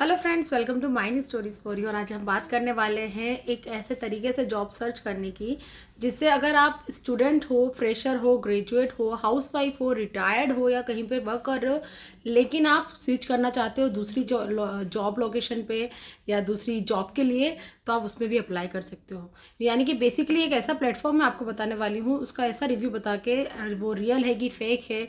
hello friends welcome to mine stories for you और आज हम बात करने वाले हैं एक ऐसे तरीके से जॉब सर्च करने की जिससे अगर आप स्टूडेंट हो फ्रेशर हो ग्रेजुएट हो हाउसवाइफ हो रिटायर्ड हो या कहीं पे वर्क कर रहे हो लेकिन आप स्विच करना चाहते हो दूसरी जॉब लोकेशन पे या दूसरी जॉब के लिए तो आप उसमें भी अप्लाई कर सकते हो यानी कि बेसिकली एक ऐसा प्लेटफॉर्म मैं आपको बताने वाली हूँ उसका ऐसा रिव्यू बता के वो रियल है कि फेक है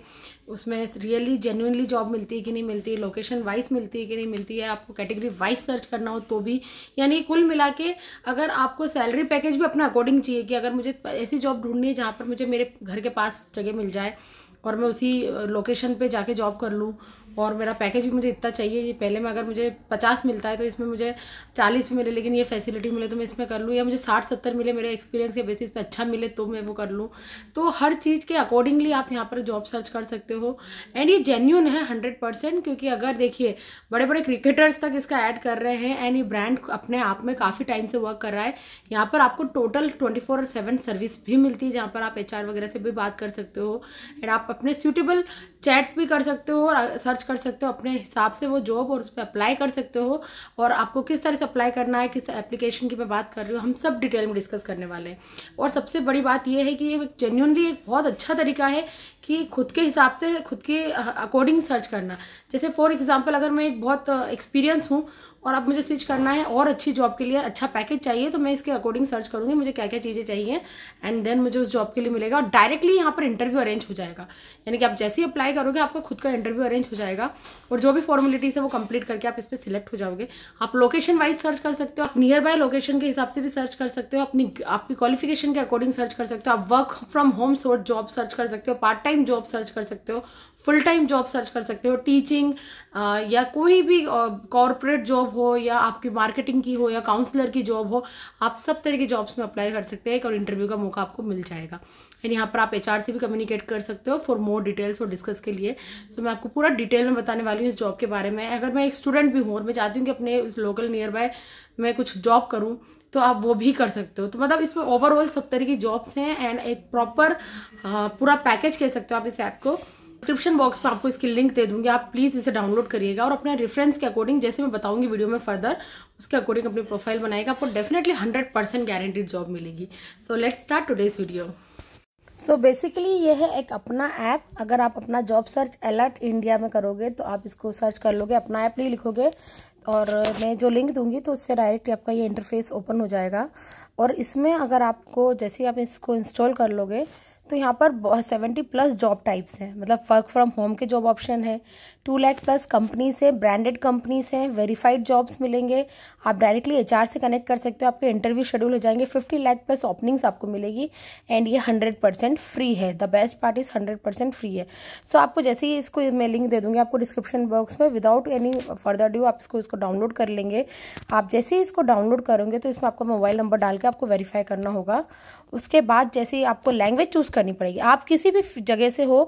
उसमें रियली जेन्यूनली जॉब मिलती है कि नहीं मिलती लोकेशन वाइज मिलती है कि नहीं मिलती है आपको कैटेगरी वाइज सर्च करना हो तो भी यानी कुल मिला के अगर आपको सैलरी पैकेज भी अपना अकॉर्डिंग चाहिए कि अगर मुझे ऐसी जॉब ढूंढनी है जहाँ पर मुझे मेरे घर के पास जगह मिल जाए और मैं उसी लोकेशन पे जाके जॉब कर लूँ और मेरा पैकेज भी मुझे इतना चाहिए ये पहले में अगर मुझे पचास मिलता है तो इसमें मुझे चालीस भी मिले लेकिन ये फैसिलिटी मिले तो मैं इसमें कर लूँ या मुझे साठ सत्तर मिले मेरे एक्सपीरियंस के बेसिस पे अच्छा मिले तो मैं वो कर लूँ तो हर चीज़ के अकॉर्डिंगली आप यहाँ पर जॉब सर्च कर सकते हो एंड ये जेन्यून है हंड्रेड परसेंट क्योंकि अगर देखिए बड़े बड़े क्रिकेटर्स तक इसका ऐड कर रहे हैं एंड ये ब्रांड अपने आप में काफ़ी टाइम से वर्क कर रहा है यहाँ पर आपको total twenty four seven service भी मिलती है जहाँ पर आप एच वगैरह से भी बात कर सकते हो एंड आप अपने सूटेबल चैट भी कर सकते हो और सर्च कर सकते हो अपने हिसाब से वो जॉब और उस पर अप्लाई कर सकते हो और आपको किस तरह से अप्लाई करना है किस एप्लीकेशन की मैं बात कर रही हूँ हम सब डिटेल में डिस्कस करने वाले हैं और सबसे बड़ी बात यह है कि ये जेन्यूनली एक बहुत अच्छा तरीका है कि खुद के हिसाब से खुद के अकॉर्डिंग सर्च करना जैसे फॉर एग्ज़ाम्पल अगर मैं एक बहुत एक्सपीरियंस हूँ और अब मुझे स्विच करना है और अच्छी जॉब के लिए अच्छा पैकेज चाहिए तो मैं इसके अकॉर्डिंग सर्च करूँगी मुझे क्या क्या चीज़ें चाहिए एंड देन मुझे उस जॉब के लिए मिलेगा और डायरेक्टली यहाँ पर इंटरव्यू अरेंज हो जाएगा यानी कि आप जैसे ही अप्लाई करोगे आपका खुद का इंटरव्यू अरेंज हो जाएगा और जो भी फॉर्मेलिटीज़ है वो कंप्लीट करके आप इस पर सिलेक्ट हो जाओगे आप लोकेशन वाइज सर्च कर सकते हो आप नियर बाय लोकेशन के हिसाब से भी सर्च कर सकते हो अपनी आपकी क्वालिफिकेशन के अकॉर्डिंग सर्च कर सकते हो आप work from home sort job search कर सकते हो पार्ट टाइम जॉब सर्च कर सकते हो फुल टाइम जॉब सर्च कर सकते हो टीचिंग uh, या कोई भी कॉरपोरेट uh, जॉब हो या आपकी मार्केटिंग की हो या काउंसलर की जॉब हो आप सब तरह की जॉब्स में अप्लाई कर सकते हैं और इंटरव्यू का मौका आपको मिल जाएगा एंड यहाँ पर आप एच से भी कम्युनिकेट कर सकते हो फॉर मोर डिटेल्स और डिस्कस के लिए सो so, मैं आपको पूरा डिटेल में बताने वाली हूँ इस जॉब के बारे में अगर मैं एक स्टूडेंट भी हूँ और मैं चाहती हूँ कि अपने उस लोकल नियर बाय मैं कुछ जॉब करूँ तो आप वो भी कर सकते हो तो मतलब इसमें ओवरऑल सब तरह की जॉब्स हैं एंड एक प्रॉपर uh, पूरा पैकेज कह सकते हो आप इस ऐप को डिस्क्रिप्शन बॉक्स में आपको इसकी लिंक दे दूंगी आप प्लीज़ इसे डाउनलोड करिएगा और अपने रेफरेंस के अकॉर्डिंग जैसे मैं बताऊंगी वीडियो में फर्दर उसके अकॉर्डिंग अपनी प्रोफाइल बनाएगा आपको definitely hundred percent guaranteed job मिलेगी so let start today's video so basically ये है एक अपना ऐप अगर आप अपना जॉब सर्च अलर्ट इंडिया में करोगे तो आप इसको सर्च कर लोगे अपना ऐप नहीं लिखोगे और मैं जो लिंक दूंगी तो उससे डायरेक्ट आपका ये इंटरफेस ओपन हो जाएगा और इसमें अगर आपको जैसे आप इसको इंस्टॉल कर लोगे तो यहाँ पर सेवेंटी प्लस जॉब टाइप्स हैं मतलब वर्क फ्रॉम होम के जॉब ऑप्शन है टू लैख प्लस कंपनीज हैं ब्रांडेड कंपनीज हैं वेरीफाइड जॉब्स मिलेंगे आप डायरेक्टली एच से कनेक्ट कर सकते हो आपके इंटरव्यू शेड्यूल हो जाएंगे फिफ्टी लैख प्लस ओपनिंग्स आपको मिलेगी एंड ये हंड्रेड परसेंट फ्री है the best part is hundred percent free है सो so, आपको जैसे ही इसको मैं लिंक दे दूँगी आपको डिस्क्रिप्शन बॉक्स में विदाउट एनी फर्दर ड्यू आप इसको इसको डाउनलोड कर लेंगे आप जैसे ही इसको डाउनलोड करोगे तो इसमें आपका मोबाइल नंबर डाल के आपको वेरीफाई करना होगा उसके बाद जैसे ही आपको लैंग्वेज चूज़ कर करनी पड़ेगी आप किसी भी जगह से हो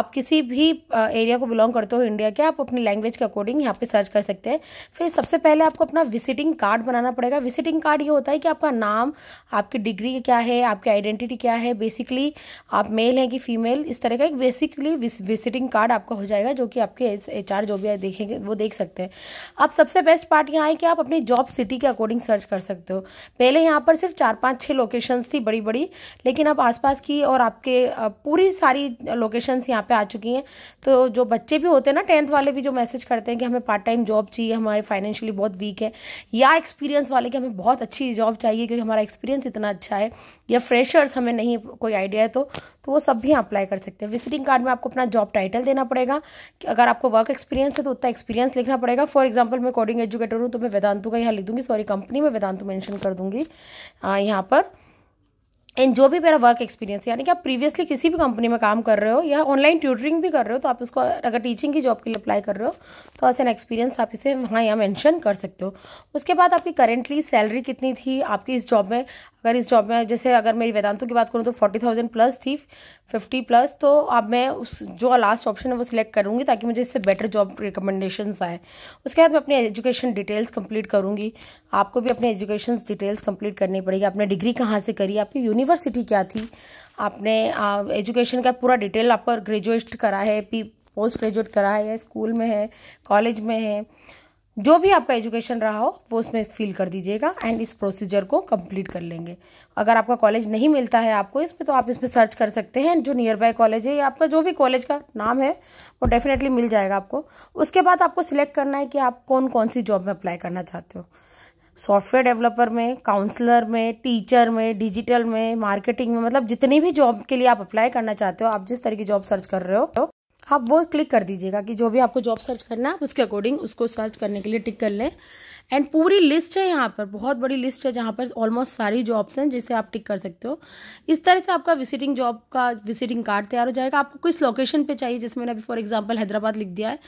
आप किसी भी एरिया को बिलोंग करते हो इंडिया के आप अपनी लैंग्वेज के अकॉर्डिंग यहाँ पे सर्च कर सकते हैं फिर सबसे पहले आपको अपना विजिटिंग कार्ड बनाना पड़ेगा विजिटिंग कार्ड ये होता है कि आपका नाम आपकी डिग्री क्या है आपकी आइडेंटिटी क्या है बेसिकली आप मेल हैं कि फीमेल इस तरह का एक बेसिकली विजिटिंग कार्ड आपका हो जाएगा जो कि आपके एच जो भी देखेंगे वो देख सकते हैं अब सबसे बेस्ट पार्ट यहाँ है कि आप अपनी जॉब सिटी के अकॉर्डिंग सर्च कर सकते हो पहले यहाँ पर सिर्फ चार पाँच छः लोकेशंस थी बड़ी बड़ी लेकिन अब आसपास की और आप आपके पूरी सारी लोकेशंस यहाँ पे आ चुकी हैं तो जो बच्चे भी होते हैं ना टेंथ वाले भी जो मैसेज करते हैं कि हमें पार्ट टाइम जॉब चाहिए हमारे फाइनेंशियली बहुत वीक है या एक्सपीरियंस वाले कि हमें बहुत अच्छी जॉब चाहिए क्योंकि हमारा एक्सपीरियंस इतना अच्छा है या फ्रेशर्स हमें नहीं कोई आइडिया है तो तो वो सब भी अप्लाई कर सकते हैं विजिटिंग कार्ड में आपको अपना जॉब टाइटल देना पड़ेगा कि अगर आपको वर्क एक्सपीरियंस है तो उतना एक्सपीरियंस लिखना पड़ेगा फॉर एग्जाम्पल मैं कोडिंग एजुकेटर हूँ तो मैं वेदांतु का यहाँ लिख दूँगी सॉरी कंपनी में वेदांतु मैंशन कर दूँगी यहाँ पर एंड जो भी मेरा वर्क एक्सपीरियंस यानी कि आप प्रीवियसली किसी भी कंपनी में काम कर रहे हो या ऑनलाइन ट्यूटरिंग भी कर रहे हो तो आप उसको अगर टीचिंग की जॉब के लिए अप्लाई कर रहे हो तो ऐसा एन एक्सपीरियंस आप इसे वहाँ यहाँ मेंशन कर सकते हो उसके बाद आपकी करेंटली सैलरी कितनी थी आपकी इस जॉब में अगर इस जॉब में जैसे अगर मेरी वेदांतों की बात करूँ तो फोर्टी थाउजेंड प्लस थी फिफ्टी प्लस तो अब मैं उस जो लास्ट ऑप्शन है वो सिलेक्ट करूँगी ताकि मुझे इससे बेटर जॉब रिकमेंडेशन आए उसके बाद मैं अपनी एजुकेशन डिटेल्स कंप्लीट करूँगी आपको भी अपने एजुकेशन डिटेल्स कंप्लीट करनी पड़ेगी आपने डिग्री कहाँ से करी आपकी यूनिवर्सिटी क्या थी आपने एजुकेशन का पूरा डिटेल आपका ग्रेजुएट करा है पी पोस्ट ग्रेजुएट करा है या स्कूल में है कॉलेज में है जो भी आपका एजुकेशन रहा हो वो उसमें फिल कर दीजिएगा एंड इस प्रोसीजर को कंप्लीट कर लेंगे अगर आपका कॉलेज नहीं मिलता है आपको इसमें तो आप इसमें सर्च कर सकते हैं जो नियर बाय कॉलेज है या आपका जो भी कॉलेज का नाम है वो डेफिनेटली मिल जाएगा आपको उसके बाद आपको सिलेक्ट करना है कि आप कौन कौन सी जॉब में अप्लाई करना चाहते हो सॉफ्टवेयर डेवलपर में काउंसलर में टीचर में डिजिटल में मार्केटिंग में मतलब जितनी भी जॉब के लिए आप अप्लाई करना चाहते हो आप जिस तरह की जॉब सर्च कर रहे हो आप वो क्लिक कर दीजिएगा कि जो भी आपको जॉब सर्च करना है उसके अकॉर्डिंग उसको सर्च करने के लिए टिक कर लें एंड पूरी लिस्ट है यहाँ पर बहुत बड़ी लिस्ट है जहाँ पर ऑलमोस्ट सारी जॉब्स हैं जिसे आप टिक कर सकते हो इस तरह से आपका विजिटिंग जॉब का विजिटिंग कार्ड तैयार हो जाएगा आपको किस लोकेशन पे चाहिए जिसमें मैंने अभी फॉर एग्जांपल हैदराबाद लिख दिया है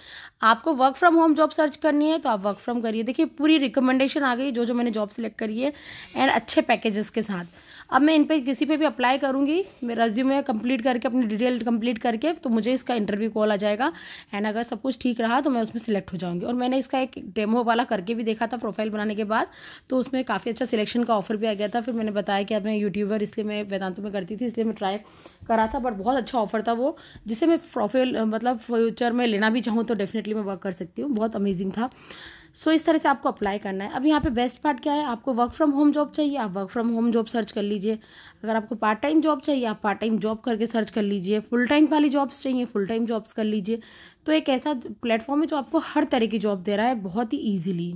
आपको work from home job search करनी है तो आप वर्क फ्रॉम करिए देखिए पूरी रिकमेंडेशन आ गई जो जो मैंने जॉब सेलेक्ट करी है एंड अच्छे पैकेजेस के साथ अब मैं इन पर किसी पे भी अप्लाई करूँगी मैं रेज्यूमे कंप्लीट करके अपनी डिटेल कंप्लीट करके तो मुझे इसका इंटरव्यू कॉल आ जाएगा एंड अगर सब कुछ ठीक रहा तो मैं उसमें सिलेक्ट हो जाऊँगी और मैंने इसका एक डेमो वाला करके भी देखा था प्रोफाइल बनाने के बाद तो उसमें काफ़ी अच्छा सिलेक्शन का ऑफर भी आ गया था फिर मैंने बताया कि अब मैं यूट्यूबर इसलिए मैं वेदांतों में करती थी इसलिए मैं ट्राई करा था बट बहुत अच्छा ऑफर था वो जिसे मैं प्रोफाइल मतलब फ्यूचर में लेना भी चाहूँ तो डेफिनेटली मैं वर्क कर सकती हूँ बहुत अमेजिंग था सो so, इस तरह से आपको अप्लाई करना है अब यहाँ पे बेस्ट पार्ट क्या है आपको वर्क फ्रॉम होम जॉब चाहिए आप work from home job search कर लीजिए अगर आपको पार्ट टाइम जॉब चाहिए आप पार्ट टाइम जॉब करके सर्च कर लीजिए फुल टाइम वाली जॉब्स चाहिए फुल टाइम जॉब्स कर लीजिए तो एक ऐसा प्लेटफॉर्म है जो आपको हर तरह की जॉब दे रहा है बहुत ही ईजिली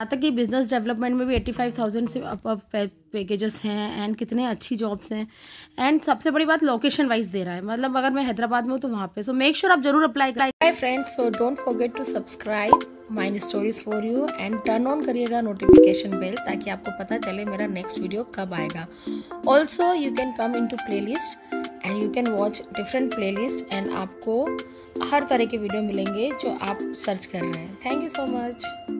यहाँ तक कि बिज़नेस डेवलपमेंट में भी एट्टी फाइव थाउजेंड से अप अप पैकेजेस हैं एंड कितने अच्छी जॉब्स हैं एंड सबसे बड़ी बात लोकेशन वाइज दे रहा है मतलब अगर मैं हैदराबाद में हूँ तो वहाँ पे सो मेक श्योर आप जरूर अप्लाई कर hi friends so don't forget to subscribe mine stories for you and turn on करिएगा नोटिफिकेशन बेल ताकि आपको पता चले मेरा नेक्स्ट वीडियो कब आएगा also you can come into playlist and you can watch different playlist and आपको हर तरह के वीडियो मिलेंगे जो आप सर्च कर रहे हैं थैंक यू सो मच